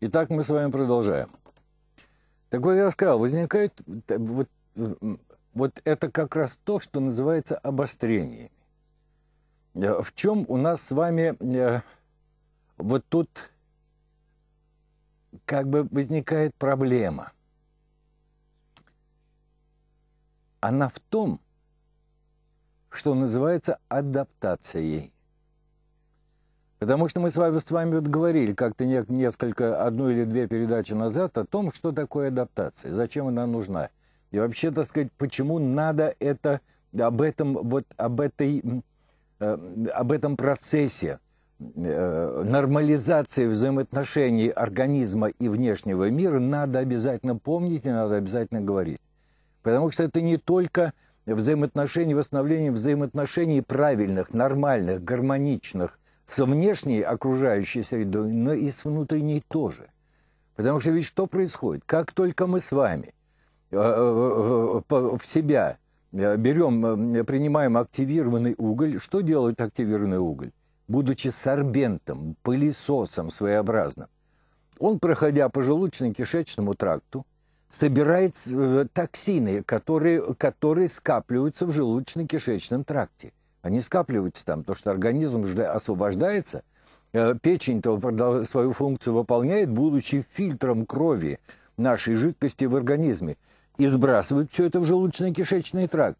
Итак, мы с вами продолжаем. Так вот, я сказал, возникает вот, вот это как раз то, что называется обострениями. Э, в чем у нас с вами э, вот тут как бы возникает проблема. Она в том, что называется адаптацией. Потому что мы с вами, с вами вот говорили как-то несколько, одну или две передачи назад о том, что такое адаптация, зачем она нужна. И вообще, так сказать, почему надо это, об этом, вот об этой, э, об этом процессе э, нормализации взаимоотношений организма и внешнего мира надо обязательно помнить и надо обязательно говорить. Потому что это не только взаимоотношения, восстановление взаимоотношений правильных, нормальных, гармоничных – с внешней окружающей средой, но и с внутренней тоже. Потому что ведь что происходит? Как только мы с вами э, э, э, в себя берем, принимаем активированный уголь, что делает активированный уголь? Будучи сорбентом, пылесосом своеобразным, он, проходя по желудочно-кишечному тракту, собирает токсины, которые, которые скапливаются в желудочно-кишечном тракте. Они а скапливаются там, то что организм же освобождается, э, печень-то свою функцию выполняет, будучи фильтром крови нашей жидкости в организме, и сбрасывает все это в желудочно-кишечный тракт,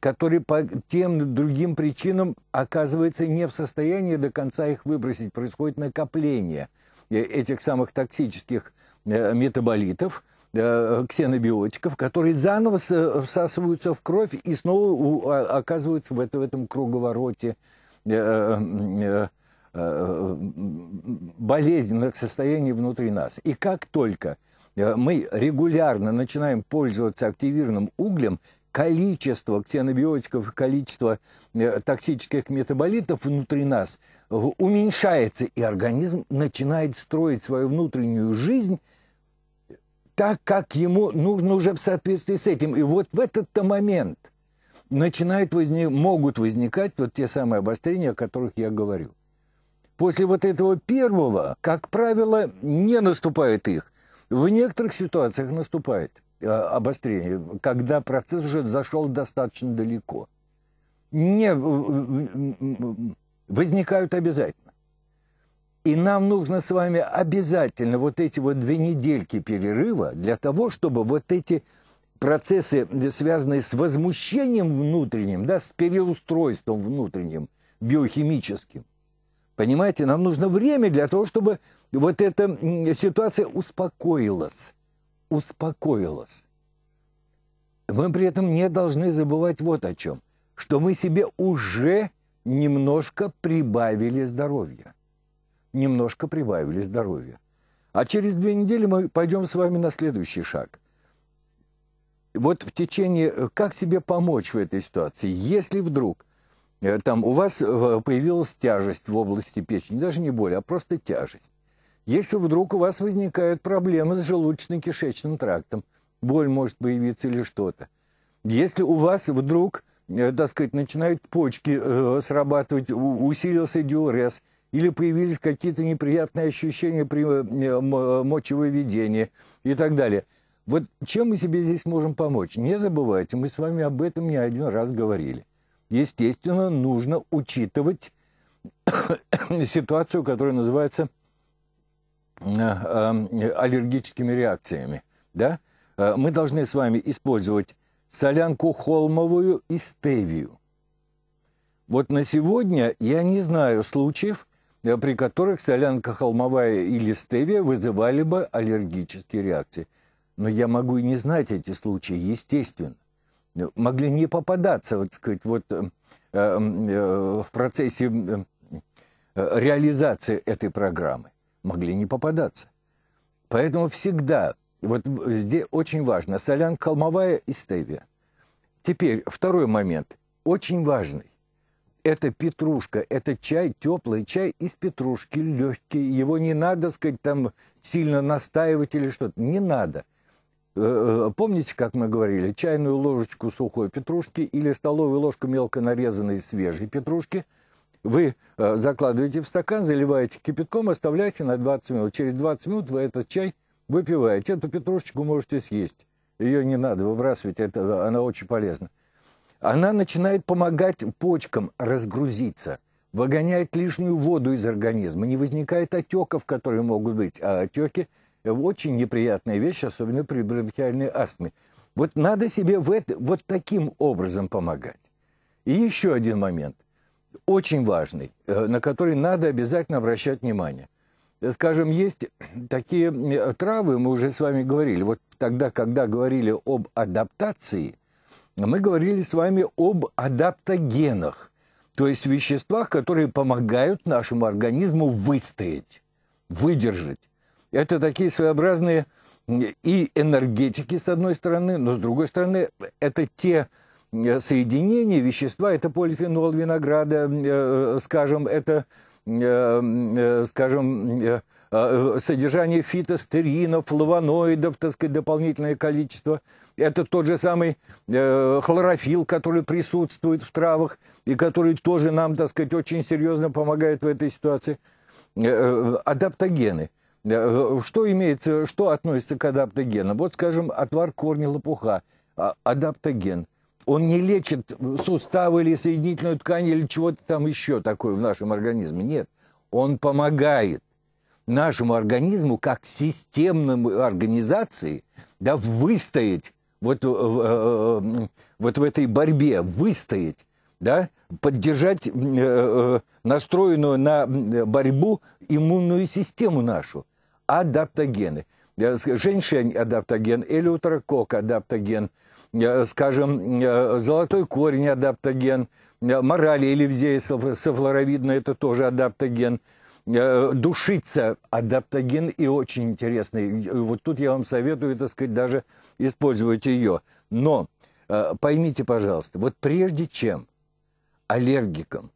который по тем другим причинам оказывается не в состоянии до конца их выбросить. Происходит накопление э, этих самых токсических э, метаболитов, Э, ксенобиотиков, которые заново всасываются в кровь и снова а, оказываются в, этом круговороте э, э, болезненных состояний внутри нас. И как только мы регулярно начинаем пользоваться активированным углем, количество ксенобиотиков, количество токсических метаболитов внутри нас уменьшается, и организм начинает строить свою внутреннюю жизнь – так, как ему нужно уже в соответствии с этим. И вот в этот-то момент начинают возник, могут возникать вот те самые обострения, о которых я говорю. После вот этого первого, как правило, не наступает их. В некоторых ситуациях наступает э, обострение, когда процесс уже зашел достаточно далеко. Не возникают обязательно. И нам нужно с вами обязательно вот эти вот две недельки перерыва для того, чтобы вот эти процессы, э, связанные с возмущением внутренним, да, с переустройством внутренним, биохимическим, понимаете, нам нужно время для того, чтобы вот эта ситуация успокоилась, успокоилась. Мы при этом не должны забывать вот о чем, что мы себе уже немножко прибавили здоровья немножко прибавили здоровья. А через две недели мы пойдем с вами на следующий шаг. Вот в течение, э, как себе помочь в этой ситуации, если вдруг э, там у вас э, появилась тяжесть в области печени, даже не боль, а просто тяжесть. Если вдруг у вас возникают проблемы с желудочно-кишечным трактом, боль может появиться или что-то. Если у вас вдруг, так сказать, начинают почки срабатывать, усилился диурез или появились какие-то неприятные ощущения при э, э, э, мочевыведении и так далее. Вот чем мы себе здесь можем помочь? Не забывайте, мы с вами об этом не один раз говорили. Естественно, нужно учитывать ситуацию, которая называется аллергическими реакциями. Да? Мы должны с вами использовать солянку холмовую и стевию. Вот на сегодня я не знаю случаев, Э, при которых солянка холмовая или стевия вызывали бы аллергические реакции. Но я могу и не знать эти случаи, естественно. Э, могли не попадаться, вот, сказать, вот э, э, э в процессе э, реализации этой программы. Могли не попадаться. Поэтому всегда, вот здесь очень важно, солянка холмовая и стевия. Теперь второй момент, очень важный это петрушка, это чай, теплый чай из петрушки, легкий. Его не надо, сказать, там сильно настаивать или что-то. Не надо. Э, э, помните, как мы говорили, чайную ложечку сухой петрушки или столовую ложку мелко нарезанной свежей петрушки вы э, закладываете в стакан, заливаете кипятком, оставляете на 20 минут. Через 20 минут вы этот чай выпиваете. Эту петрушечку можете съесть. Ее не надо выбрасывать, это, она очень полезна. Она начинает помогать почкам разгрузиться, выгоняет лишнюю воду из организма, не возникает отеков, которые могут быть, а отеки – очень неприятная вещь, особенно при бронхиальной астме. Вот надо себе в это, вот таким образом помогать. И еще один момент, очень важный, э, на который надо обязательно обращать внимание. Скажем, есть такие э, травы, мы уже с вами говорили, вот тогда, когда говорили об адаптации – мы говорили с вами об адаптогенах, то есть веществах, которые помогают нашему организму выстоять, выдержать. Это такие своеобразные и энергетики, с одной стороны, но с другой стороны, это те соединения, вещества, это полифенол винограда, э, скажем, это, э, э, скажем, Э, содержание фитостеринов, флавоноидов, так сказать, дополнительное количество. Это тот же самый э, хлорофилл, который присутствует в травах и который тоже нам, так сказать, очень серьезно помогает в этой ситуации. Э, адаптогены. Что имеется, что относится к адаптогенам? Вот, скажем, отвар корня лопуха, а, адаптоген. Он не лечит суставы или соединительную ткань или чего-то там еще такое в нашем организме. Нет, он помогает нашему организму как системному организации да, выстоять вот, э, э, вот в этой борьбе, выстоять, да, поддержать э, настроенную на борьбу иммунную систему нашу. Адаптогены. женщина адаптоген, элеутрокок адаптоген, скажем, золотой корень адаптоген, морали или взея сафлоровидная, это тоже адаптоген – Э, Душиться адаптоген и очень интересный. Э, вот тут я вам советую, так сказать, даже использовать ее. Но э, поймите, пожалуйста, вот прежде чем аллергикам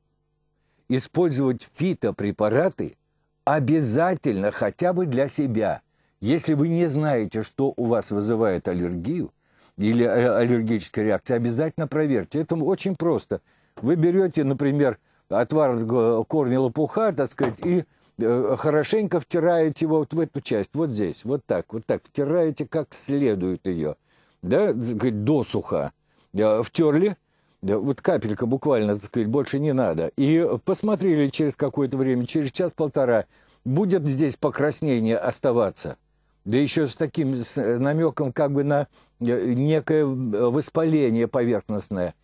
использовать фитопрепараты, обязательно хотя бы для себя. Если вы не знаете, что у вас вызывает аллергию или аллергическая реакция, обязательно проверьте. Это очень просто. Вы берете, например, отвар корня лопуха, так сказать, и э, хорошенько втираете его вот в эту часть, вот здесь, вот так, вот так, втираете как следует ее, да, так сказать, досуха. Э, втерли, э, вот капелька буквально, так сказать, больше не надо. И посмотрели через какое-то время, через час-полтора, будет здесь покраснение оставаться. Да еще с таким с намеком как бы на некое воспаление поверхностное.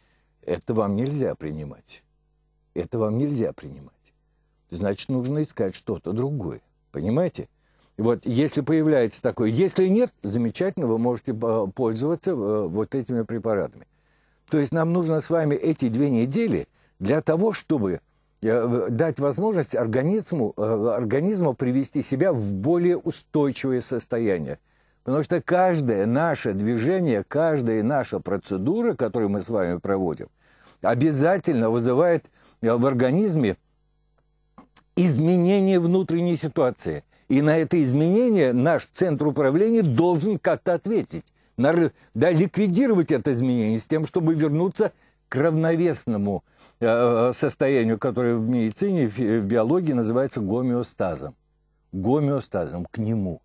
Это вам нельзя принимать это вам нельзя принимать. Значит, нужно искать что-то другое. Понимаете? Вот если появляется такое, если нет, замечательно, вы можете э, пользоваться э, вот этими препаратами. То есть нам нужно с вами эти две недели для того, чтобы э, дать возможность организму, организму привести себя в более устойчивое состояние. Потому что каждое наше движение, каждая наша процедура, которую мы с вами проводим, обязательно вызывает э, в организме изменение внутренней ситуации. И на это изменение наш центр управления должен как-то ответить. Надо, да, ликвидировать это изменение с тем, чтобы вернуться к равновесному э, э состоянию, которое в медицине, в, в биологии называется гомеостазом. Гомеостазом, к нему.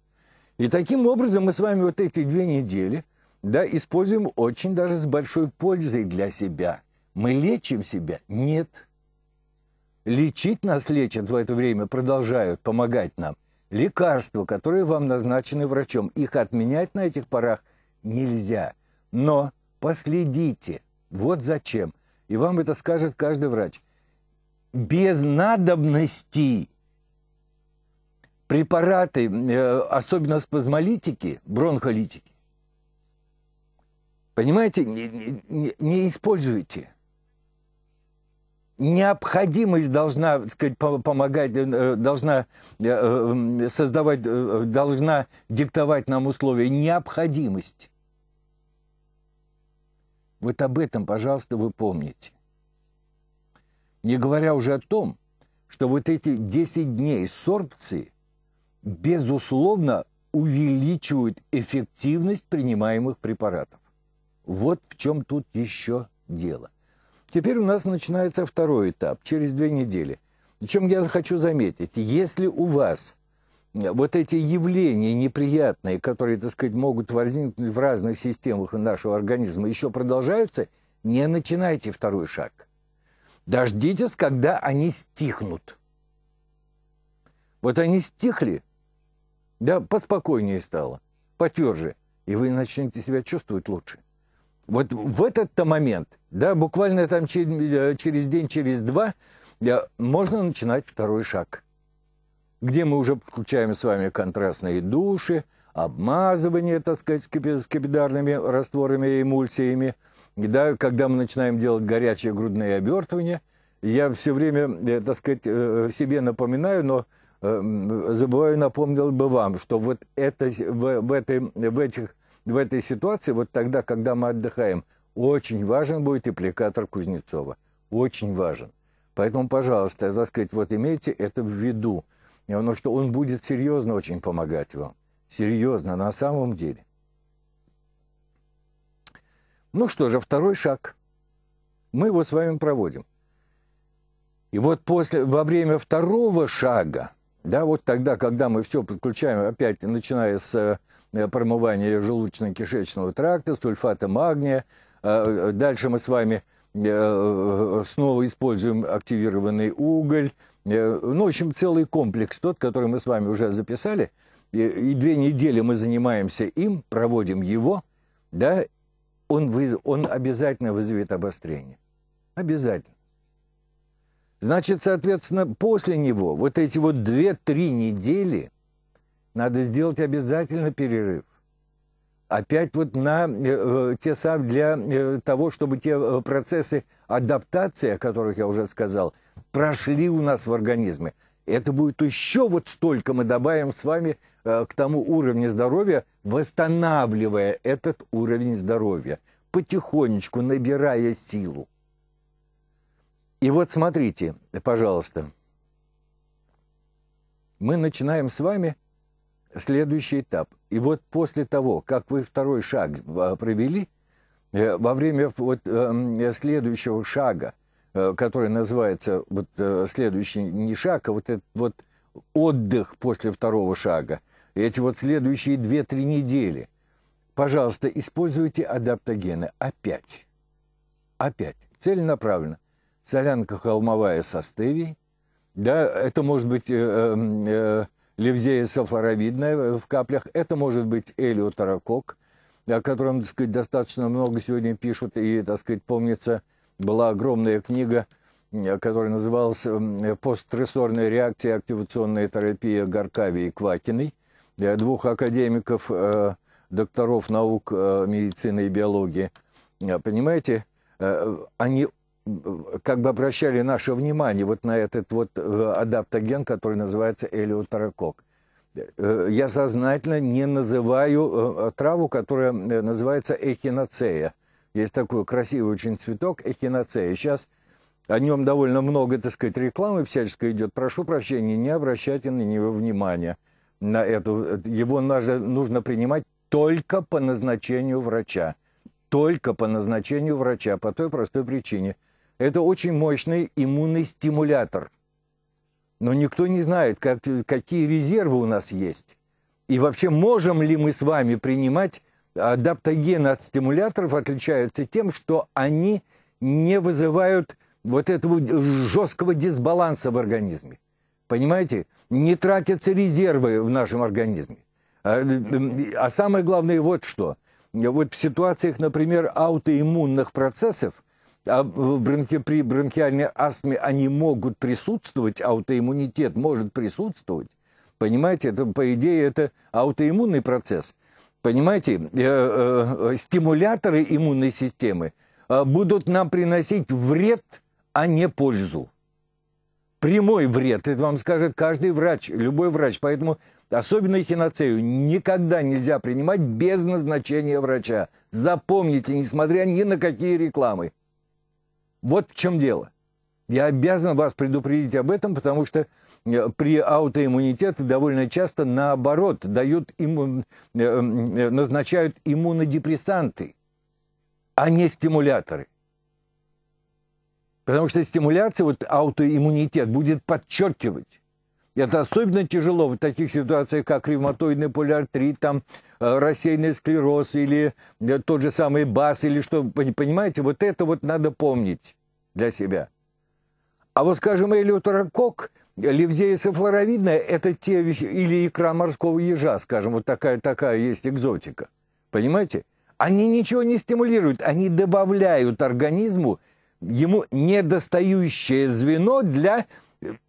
И таким образом мы с вами вот эти две недели да, используем очень даже с большой пользой для себя – мы лечим себя? Нет. Лечить нас лечат в это время, продолжают помогать нам. Лекарства, которые вам назначены врачом, их отменять на этих порах нельзя. Но последите. Вот зачем. И вам это скажет каждый врач. Без надобности препараты, э, особенно спазмолитики, бронхолитики, понимаете, не, не, не используйте необходимость должна, так сказать, помогать, э, э, должна э, создавать, должна диктовать нам условия. Необходимость. Вот об этом, пожалуйста, вы помните. Не говоря уже о том, что вот эти 10 дней сорбции, безусловно, увеличивают эффективность принимаемых препаратов. Вот в чем тут еще дело. Теперь у нас начинается второй этап, через две недели. Причем я хочу заметить, если у вас э, вот эти явления неприятные, которые, так сказать, могут возникнуть в разных системах нашего организма, еще продолжаются, не начинайте второй шаг. Дождитесь, когда они стихнут. Вот они стихли, да, поспокойнее стало, потверже, и вы начнете себя чувствовать лучше. Вот в этот-то момент, да, буквально там э, через день, через два, э, можно начинать второй шаг, где мы уже подключаем с вами контрастные души, обмазывание, так сказать, скипидарными растворами и эмульсиями. И, да, когда мы начинаем делать горячие грудные обертывания, я все время, э, так сказать, себе напоминаю, но забываю, напомнил бы вам, что вот это, в, в, этой, в этих в этой ситуации, вот тогда, когда мы отдыхаем, очень важен будет репликатор Кузнецова. Очень важен. Поэтому, пожалуйста, так сказать, вот имейте это в виду. Потому что он будет серьезно очень помогать вам. Серьезно, на самом деле. Ну что же, второй шаг. Мы его с вами проводим. И вот после, во время второго шага – да, вот тогда, когда мы все подключаем, опять начиная с э, промывания желудочно-кишечного тракта, сульфата магния, э, э, дальше мы с вами снова используем активированный уголь, ну, в общем, целый комплекс тот, который мы с вами уже записали, и две недели мы занимаемся им, проводим его, да, он, вы, он обязательно вызовет обострение. Обязательно. Значит, соответственно, после него, вот эти вот 2-3 недели, надо сделать обязательно перерыв. Опять вот на э, э те сам для э, того, чтобы те э, процессы адаптации, о которых я уже сказал, прошли у нас в организме. Это будет еще вот столько мы добавим с вами э, к тому уровню здоровья, восстанавливая этот уровень здоровья, потихонечку набирая силу. И вот смотрите, пожалуйста, мы начинаем с вами следующий этап. И вот после того, как вы второй шаг э, провели, э, во время вот э, следующего шага, который называется вот следующий не шаг, а вот этот вот отдых после второго шага, эти вот следующие две-три недели, пожалуйста, используйте адаптогены опять. Опять. Целенаправленно солянка холмовая со стевией, да, это может быть э, э, э левзея сафлоровидная в каплях, это может быть элиоторокок, о котором, так сказать, достаточно много сегодня пишут, и, так сказать, помнится, была огромная книга, э, которая называлась э, «Постстрессорная реакция и активационная терапия Горкави и Квакиной», двух академиков, докторов наук медицины и биологии. Понимаете, они как бы обращали наше внимание вот на этот вот э, адаптоген, который называется элеутерокок. Э, я сознательно не называю э, траву, которая называется эхиноцея. Есть такой красивый очень цветок эхиноцея. Сейчас о нем довольно много, так сказать, рекламы всяческой идет. Прошу прощения, не обращайте на него внимания. На эту. Его нужно, нужно принимать только по назначению врача. Только по назначению врача, по той простой причине – это очень мощный иммунный стимулятор. Но никто не знает, как, какие резервы у нас есть. И вообще, можем ли мы с вами принимать адаптогены от стимуляторов отличаются тем, что они не вызывают вот этого жесткого дисбаланса в организме. Понимаете? Не тратятся резервы в нашем организме. А, а самое главное вот что. Вот в ситуациях, например, аутоиммунных процессов – а в э, бронхи, при бронхиальной астме они могут присутствовать, аутоиммунитет может присутствовать. Понимаете, это, по идее, это аутоиммунный процесс. Понимаете, э, э, э, стимуляторы иммунной системы э, будут нам приносить вред, а не пользу. Прямой вред, это вам скажет каждый врач, любой врач. Поэтому особенно хиноцею никогда нельзя принимать без назначения врача. Запомните, несмотря ни на какие рекламы. Вот в чем дело. Я обязан вас предупредить об этом, потому что э, при аутоиммунитете довольно часто наоборот дают иммун... Э, э, назначают иммунодепрессанты, а не стимуляторы. Потому что стимуляция, вот аутоиммунитет будет подчеркивать. Это особенно тяжело в таких ситуациях, как ревматоидный полиартрит, там, рассеянный склероз или тот же самый БАС, или что, понимаете, вот это вот надо помнить для себя. А вот, скажем, элеутерокок, ливзеиса флоровидная – это те вещи, или икра морского ежа, скажем, вот такая, такая есть экзотика. Понимаете? Они ничего не стимулируют, они добавляют организму ему недостающее звено для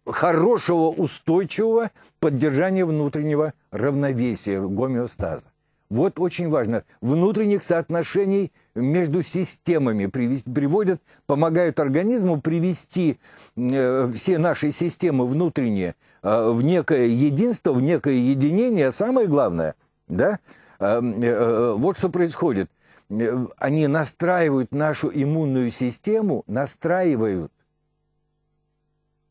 хорошего, устойчивого поддержания внутреннего равновесия, гомеостаза. Вот очень важно. Внутренних соотношений между системами приводят, помогают организму привести э, все наши системы внутренние э, в некое единство, в некое единение. А самое главное, да, э, вот что происходит. Они настраивают нашу иммунную систему, настраивают,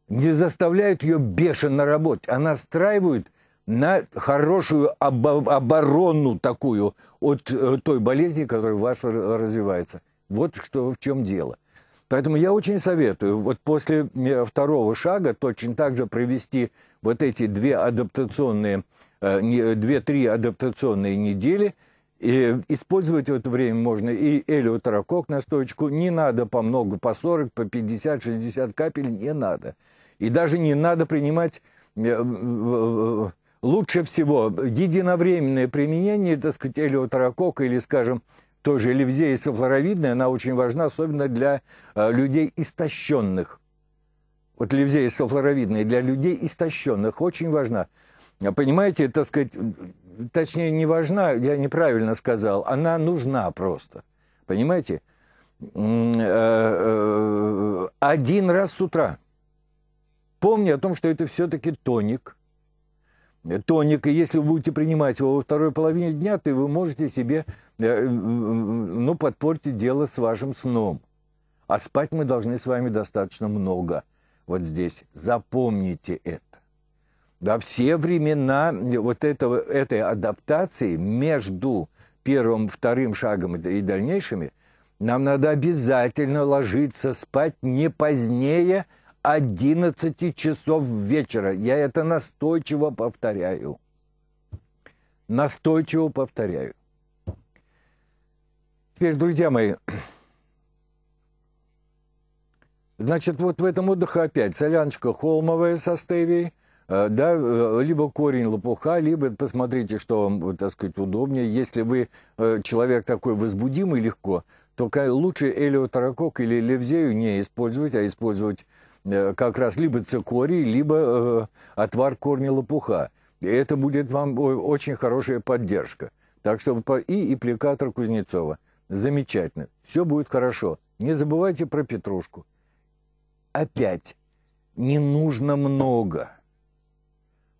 не заставляют ее бешено работать, а настраивают – на хорошую оборону такую от э, той болезни, которая ваша развивается. Вот что, в чем дело. Поэтому я очень советую вот после э, второго шага точно так же провести вот эти две адаптационные, э, две-три адаптационные недели. И использовать в это время можно и элиотерокок настоечку. Не надо по много, по 40, по 50, 60 капель, не надо. И даже не надо принимать лучше всего единовременное применение, так сказать, элеотерокока или, скажем, той же левзеи она очень важна, особенно для э, людей истощенных. Вот левзеисофлоровидная для людей истощенных очень важна. А, понимаете, так сказать, точнее, не важна, я неправильно сказал, она нужна просто. Понимаете? Э, э, один раз с утра. Помни о том, что это все-таки тоник – тоник, если вы будете принимать его во второй половине дня, то вы можете себе э, э, э, ну, подпортить дело с вашим сном. А спать мы должны с вами достаточно много. Вот здесь запомните это. Да все времена вот этого, этой адаптации между первым, вторым шагом и дальнейшими нам надо обязательно ложиться спать не позднее – 11 часов вечера. Я это настойчиво повторяю. Настойчиво повторяю. Теперь, друзья мои, значит, вот в этом отдыхе опять соляночка холмовая со стевией, э, да, э, либо корень лопуха, либо посмотрите, что вам, так сказать, удобнее. Если вы э, человек такой возбудимый легко, то лучше элиоторокок или левзею не использовать, а использовать Э, как раз либо цикорий, либо э, отвар корня лопуха. И это будет вам очень хорошая поддержка. Так что и аппликатор Кузнецова. Замечательно. Все будет хорошо. Не забывайте про петрушку. Опять. Не нужно много.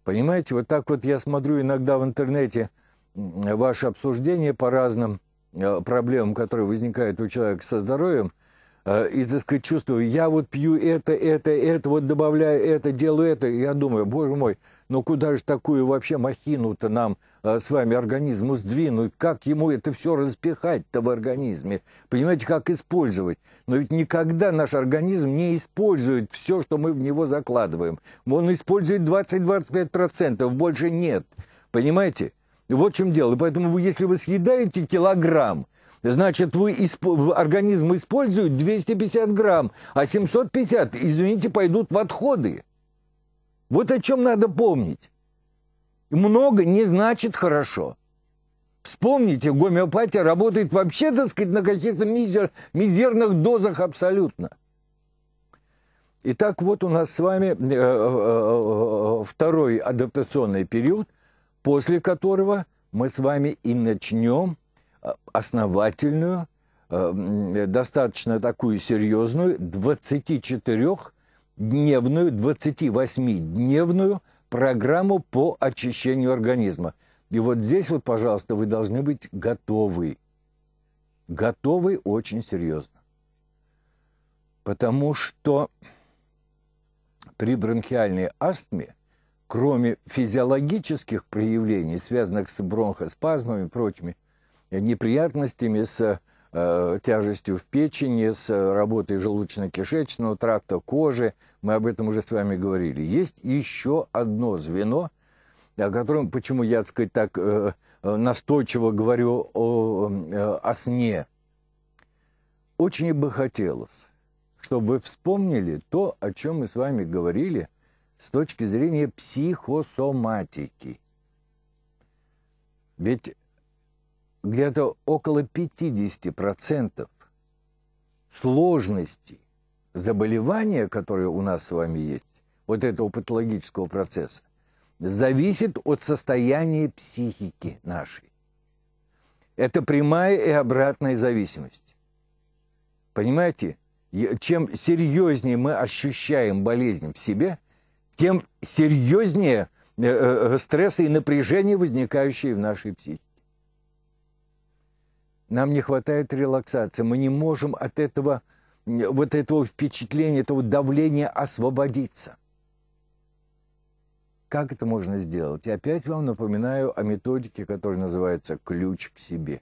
Понимаете, вот так вот я смотрю иногда в интернете ваши обсуждения по разным э, проблемам, которые возникают у человека со здоровьем – Э, и, так сказать, чувствую, я вот пью это, это, это, вот добавляю это, делаю это, я думаю, боже мой, ну куда же такую вообще махину-то нам э, с вами организму сдвинуть? Как ему это все распихать-то в организме? Понимаете, как использовать? Но ведь никогда наш организм не использует все, что мы в него закладываем. Он использует 20-25%, больше нет. Понимаете? Вот в чем дело. Поэтому вы, если вы съедаете килограмм, Значит, вы исп... организм использует 250 грамм, а 750, извините, пойдут в отходы. Вот о чем надо помнить. Много не значит хорошо. Вспомните, гомеопатия работает вообще, так сказать, на каких-то мизер... мизерных дозах абсолютно. Итак, вот у нас с вами э, э, э, второй адаптационный период, после которого мы с вами и начнем Э, основательную, э, достаточно такую серьезную 24-дневную, 28-дневную программу по очищению организма. И вот здесь вот, пожалуйста, вы должны быть готовы. Готовы очень серьезно. Потому что при бронхиальной астме, кроме физиологических проявлений, связанных с бронхоспазмами и прочими, неприятностями, с э, тяжестью в печени, с работой желудочно-кишечного тракта, кожи. Мы об этом уже с вами говорили. Есть еще одно звено, о котором, почему я, так сказать, так э, э настойчиво говорю о, э, о сне. Очень бы хотелось, чтобы вы вспомнили то, о чем мы с вами говорили с точки зрения психосоматики. Ведь где-то около 50% сложности заболевания, которое у нас с вами есть, вот этого патологического процесса, зависит от состояния психики нашей. Это прямая и обратная зависимость. Понимаете? Чем серьезнее мы ощущаем болезнь в себе, тем серьезнее э, э, э, стрессы и напряжения, возникающие в нашей психике. Нам не хватает релаксации. Мы не можем от этого, вот этого впечатления, этого давления освободиться. Как это можно сделать? И опять вам напоминаю о методике, которая называется «ключ к себе».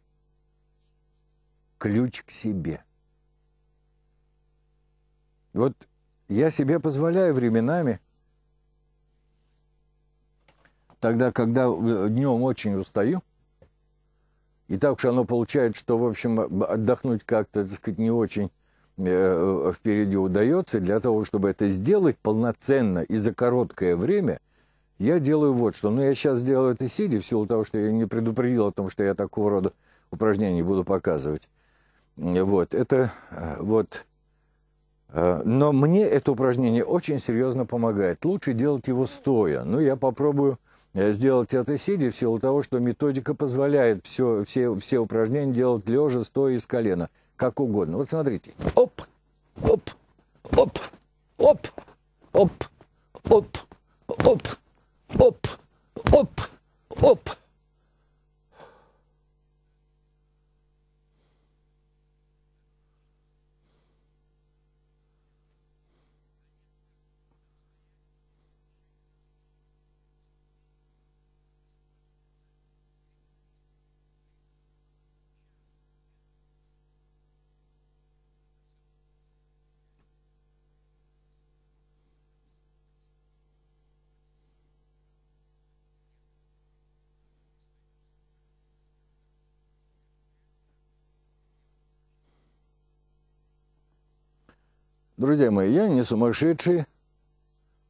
Ключ к себе. Вот я себе позволяю временами, тогда, когда э, днем очень устаю – и так уж оно получает, что, в общем, отдохнуть как-то, так сказать, не очень э, впереди удается. для того, чтобы это сделать полноценно и за короткое время, я делаю вот что. Ну, я сейчас делаю это сидя, в силу того, что я не предупредил о том, что я такого рода упражнений буду показывать. Вот, это э, вот... Э, но мне это упражнение очень серьезно помогает. Лучше делать его стоя. Ну, я попробую Э, сделать это сидя в силу того, что методика позволяет все, все, все упражнения делать лежа, стоя из колена, как угодно. Вот смотрите. Оп, оп, оп, оп, оп, оп, оп, оп, оп, оп. Друзья мои, я не сумасшедший,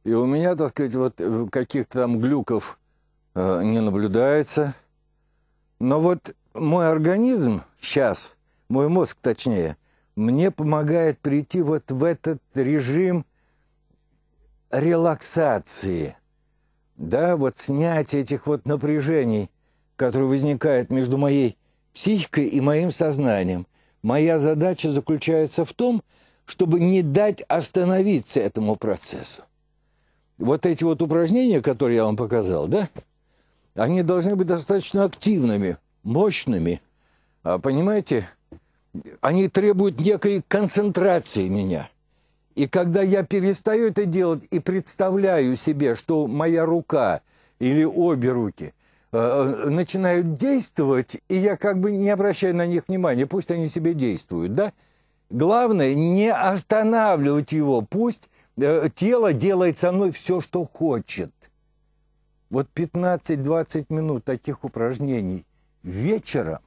и у меня, так сказать, вот э, каких-то там глюков э, не наблюдается. Но вот мой организм сейчас, мой мозг точнее, мне помогает прийти вот в этот режим релаксации, да, вот снять этих вот напряжений, которые возникают между моей психикой и моим сознанием. Моя задача заключается в том, что чтобы не дать остановиться этому процессу. Вот эти вот упражнения, которые я вам показал, да, они должны быть достаточно активными, мощными. А, понимаете, они требуют некой концентрации меня. И когда я перестаю это делать и представляю себе, что моя рука или обе руки а, а, начинают действовать, и я как бы не обращаю на них внимания, пусть они себе действуют, да, Главное, не останавливать его. Пусть э, тело делает со мной все, что хочет. Вот 15-20 минут таких упражнений вечером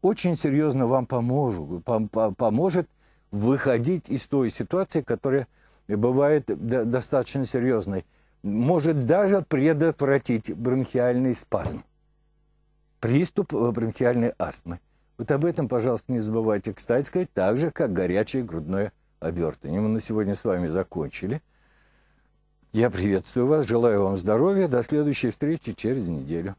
очень серьезно вам поможет, пом поможет выходить из той ситуации, которая бывает достаточно серьезной. Может даже предотвратить бронхиальный спазм, приступ э, бронхиальной астмы. Вот об этом, пожалуйста, не забывайте. Кстати сказать, так же, как горячее грудное обертывание. Мы на сегодня с вами закончили. Я приветствую вас, желаю вам здоровья. До следующей встречи через неделю.